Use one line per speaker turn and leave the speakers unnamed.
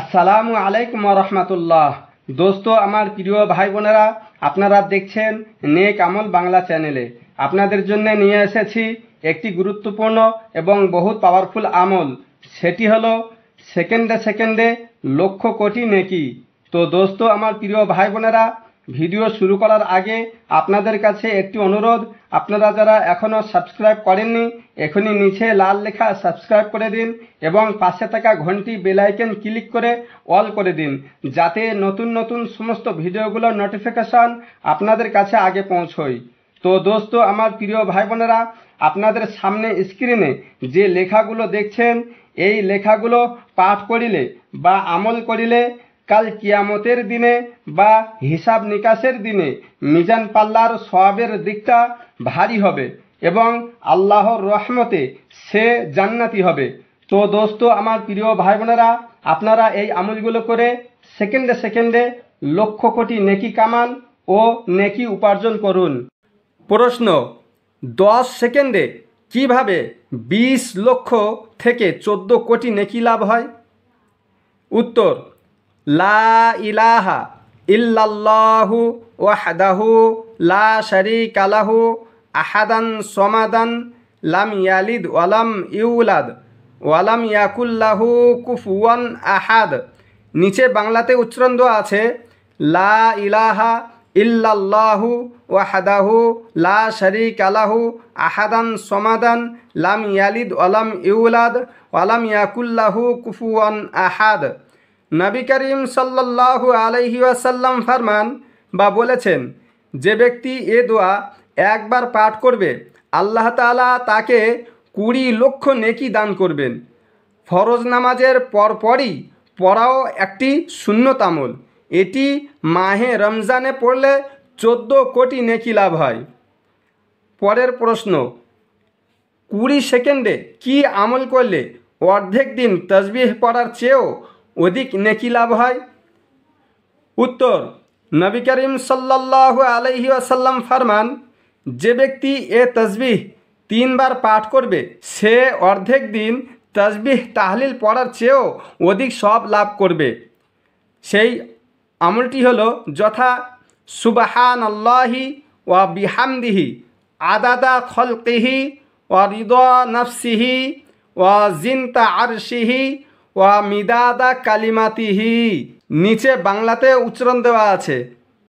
আসসালামু আলাইকুম রহমতুল্লাহ দোস্ত আমার প্রিয় ভাই বোনেরা আপনারা দেখছেন নেক আমল বাংলা চ্যানেলে আপনাদের জন্য নিয়ে এসেছি একটি গুরুত্বপূর্ণ এবং বহুত পাওয়ারফুল আমল সেটি হলো সেকেন্ডে সেকেন্ডে লক্ষ কোটি নেকি তো দোস্ত আমার প্রিয় ভাই বোনেরা ভিডিও শুরু করার আগে আপনাদের কাছে একটি অনুরোধ আপনারা যারা এখনও সাবস্ক্রাইব করেননি এখনই নিচে লাল লেখা সাবস্ক্রাইব করে দিন এবং পাশে থাকা ঘন্টি বেলাইকেন ক্লিক করে অল করে দিন যাতে নতুন নতুন সমস্ত ভিডিওগুলোর নোটিফিকেশান আপনাদের কাছে আগে পৌঁছয় তো দোস্ত আমার প্রিয় ভাই বোনেরা আপনাদের সামনে স্ক্রিনে যে লেখাগুলো দেখছেন এই লেখাগুলো পাঠ করিলে বা আমল করিলে কাল কিয়ামতের দিনে বা হিসাব নিকাশের দিনে মিজান পাল্লার সবাবের দিকটা ভারী হবে এবং আল্লাহর রহমতে সে জান্নাতি হবে তো দোস্ত আমার প্রিয় ভাই বোনেরা আপনারা এই আমলগুলো করে সেকেন্ডে সেকেন্ডে লক্ষ কোটি নেকি কামান ও নেকি উপার্জন করুন প্রশ্ন দশ সেকেন্ডে কিভাবে ২০ লক্ষ থেকে ১৪ কোটি নেকি লাভ হয় উত্তর লা ইলাহা ইল্লাল্লাহু ওয়াহদাহু লা শারীকা লাহু আহাদান সমাদান লাম ইয়ালিদ ওয়ালাম ইউলাদ ওয়ালাম ইয়াকুল্লাহু কুফুয়ান আহাদ নিচে বাংলাতে উচ্চারণ দেওয়া আছে লা ইলাহা ইল্লাল্লাহু ওয়াহাদাহু লা শারীকা লাহু আহাদান সমাদান লাম ইয়ালিদ ওয়ালাম ইউলাদ ওয়ালাম ইয়াকুল্লাহু কুফুয়ান আহাদ নাবি করিম সাল্লাহু আলহি আসাল্লাম ফারমান বা বলেছেন যে ব্যক্তি এ দোয়া একবার পাঠ করবে আল্লাহ তালা তাকে কুড়ি লক্ষ নেকি দান করবেন ফরজ নামাজের পরপরই পড়াও একটি শূন্যতামল এটি মাহে রমজানে পড়লে চোদ্দ কোটি নেকি লাভ হয় পরের প্রশ্ন কুড়ি সেকেন্ডে কি আমল করলে অর্ধেক দিন তসবিহ পড়ার চেয়েও অধিক নেকি লাভ হয় উত্তর নবী করিম সাল্লাহ আলহি আসাল্লাম ফরমান যে ব্যক্তি এ তসবিহ তিনবার পাঠ করবে সে অর্ধেক দিন তসবিহ তাহলিল পড়ার চেয়েও অধিক সব লাভ করবে সেই আমলটি হল যথা সুবাহান আল্লাহি ও বিহামদিহি আদাদা খলকিহি ও রিদ নফসিহি ও জিন্তা আরসিহি ওয়া মিদাদা কালিমাতিহি নিচে বাংলাতে উচ্চারণ দেওয়া আছে